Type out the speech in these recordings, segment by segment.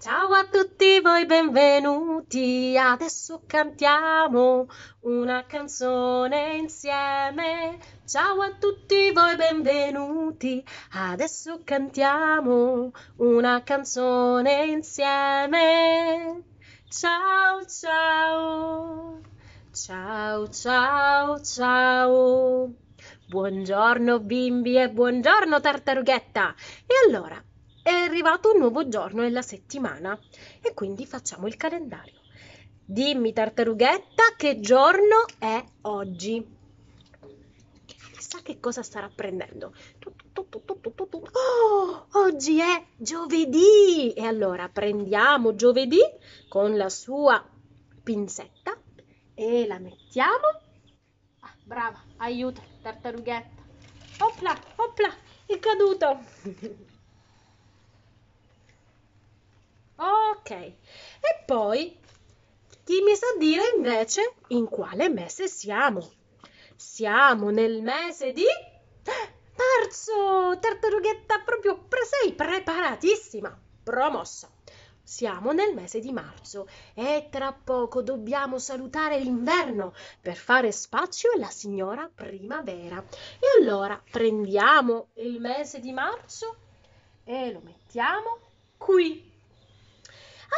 Ciao a tutti voi, benvenuti. Adesso cantiamo una canzone insieme. Ciao a tutti voi, benvenuti. Adesso cantiamo una canzone insieme. Ciao, ciao. Ciao, ciao, ciao. Buongiorno bimbi e buongiorno tartarughetta. E allora, è arrivato un nuovo giorno della settimana e quindi facciamo il calendario. Dimmi tartarughetta che giorno è oggi. Chissà che cosa starà prendendo. Oh, oggi è giovedì! E allora prendiamo giovedì con la sua pinzetta e la mettiamo. Ah, brava, aiuta, tartarughetta. Opla, opla, è caduto. Ok, e poi chi mi sa dire invece in quale mese siamo? Siamo nel mese di marzo! Tartarughetta proprio pre- sei preparatissima, promossa. Siamo nel mese di marzo e tra poco dobbiamo salutare l'inverno per fare spazio alla signora primavera. E allora prendiamo il mese di marzo e lo mettiamo qui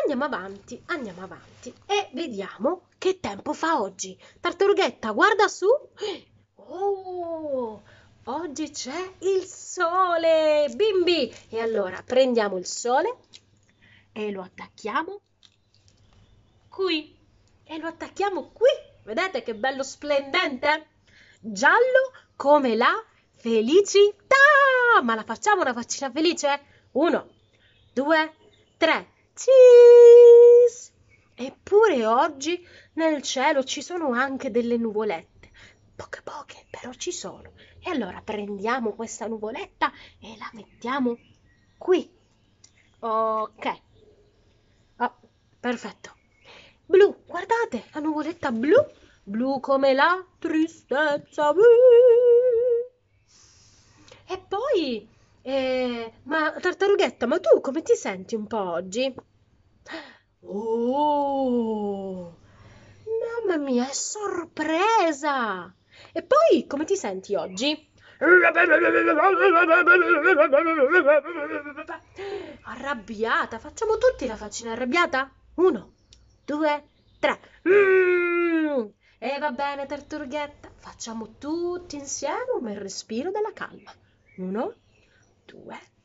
Andiamo avanti, andiamo avanti e vediamo che tempo fa oggi. Tartarughetta, guarda su. Oh, oggi c'è il sole, bimbi. E allora prendiamo il sole e lo attacchiamo qui. E lo attacchiamo qui. Vedete che bello splendente? Giallo come la felicità. Ma la facciamo una faccina felice? Uno, due, tre ciiiis eppure oggi nel cielo ci sono anche delle nuvolette poche poche però ci sono e allora prendiamo questa nuvoletta e la mettiamo qui ok oh, perfetto blu guardate la nuvoletta blu blu come la tristezza blu. e poi eh, ma tartarughetta ma tu come ti senti un po' oggi? Oh! Mamma mia, è sorpresa! E poi, come ti senti oggi? Arrabbiata, facciamo tutti la faccina arrabbiata? Uno, due, tre. Mm. E va bene, tarturughetta, facciamo tutti insieme un bel respiro della calma. Uno, due, tre.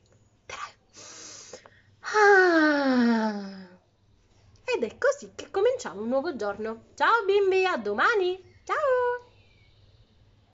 cominciamo un nuovo giorno. Ciao bimbi, a domani! Ciao!